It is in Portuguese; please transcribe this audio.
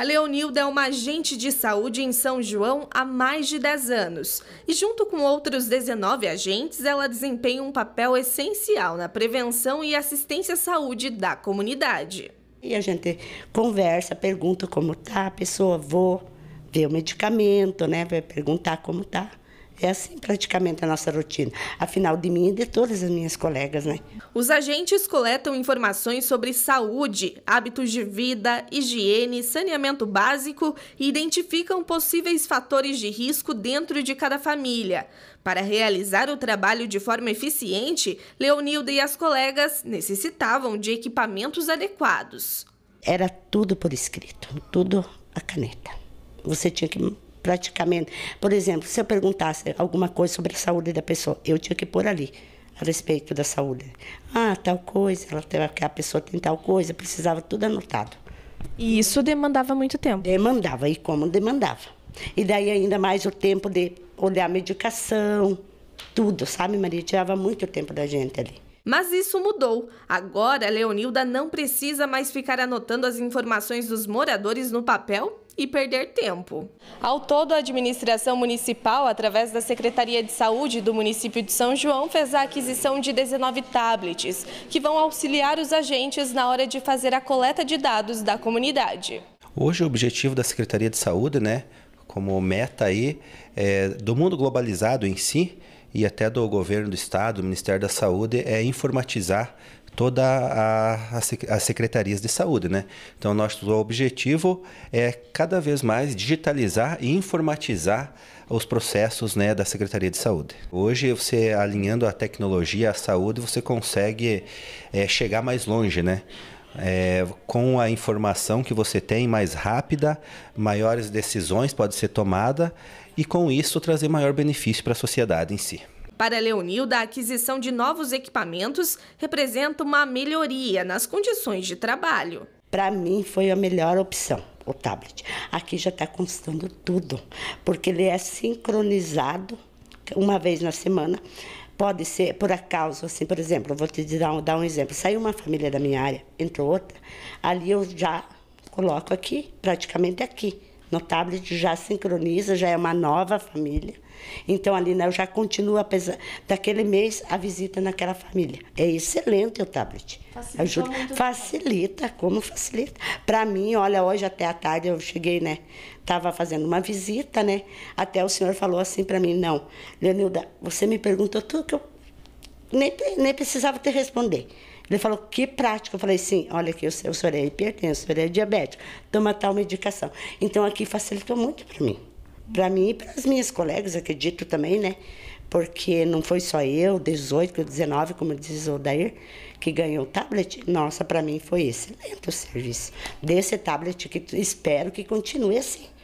A Leonilda é uma agente de saúde em São João há mais de 10 anos e, junto com outros 19 agentes, ela desempenha um papel essencial na prevenção e assistência à saúde da comunidade. E a gente conversa, pergunta como tá, a pessoa, vou ver o medicamento, né? Vai perguntar como tá. É assim praticamente a nossa rotina. Afinal, de mim e de todas as minhas colegas, né? Os agentes coletam informações sobre saúde, hábitos de vida, higiene, saneamento básico e identificam possíveis fatores de risco dentro de cada família. Para realizar o trabalho de forma eficiente, Leonilda e as colegas necessitavam de equipamentos adequados. Era tudo por escrito, tudo a caneta. Você tinha que praticamente. Por exemplo, se eu perguntasse alguma coisa sobre a saúde da pessoa, eu tinha que pôr ali a respeito da saúde. Ah, tal coisa, ela teve, a pessoa tem tal coisa, precisava tudo anotado. E isso demandava muito tempo? Demandava, e como demandava. E daí ainda mais o tempo de olhar a medicação, tudo, sabe, Maria? Tirava muito tempo da gente ali. Mas isso mudou. Agora, Leonilda não precisa mais ficar anotando as informações dos moradores no papel e perder tempo. Ao todo, a administração municipal, através da Secretaria de Saúde do município de São João, fez a aquisição de 19 tablets, que vão auxiliar os agentes na hora de fazer a coleta de dados da comunidade. Hoje o objetivo da Secretaria de Saúde, né, como meta aí, é, do mundo globalizado em si, e até do governo do estado, do Ministério da Saúde, é informatizar toda a, as secretarias de saúde, né? Então nosso objetivo é cada vez mais digitalizar e informatizar os processos né, da Secretaria de Saúde. Hoje, você alinhando a tecnologia à saúde, você consegue é, chegar mais longe, né? É, com a informação que você tem mais rápida, maiores decisões podem ser tomadas e com isso trazer maior benefício para a sociedade em si. Para Leonilda, a aquisição de novos equipamentos representa uma melhoria nas condições de trabalho. Para mim foi a melhor opção o tablet. Aqui já está constando tudo, porque ele é sincronizado uma vez na semana Pode ser por acaso, assim, por exemplo, vou te dar um, dar um exemplo. Saiu uma família da minha área, entrou outra, ali eu já coloco aqui, praticamente aqui no tablet já sincroniza, já é uma nova família. Então ali né, eu já continuo, apesar daquele mês, a visita naquela família. É excelente o tablet. Facilita Ajuda. Facilita, como facilita. Para mim, olha, hoje até a tarde eu cheguei, né? Estava fazendo uma visita, né? Até o senhor falou assim para mim, não, Leonilda, você me perguntou tudo que eu nem, nem precisava te responder. Ele falou, que prática. Eu falei, sim, olha aqui, o senhor é hipertenso, o senhor é diabético, toma tal medicação. Então, aqui facilitou muito para mim. Para mim e para as minhas colegas, acredito também, né? Porque não foi só eu, 18, 19, como diz o Dair, que ganhou o tablet. Nossa, para mim foi excelente o serviço desse tablet, que espero que continue assim.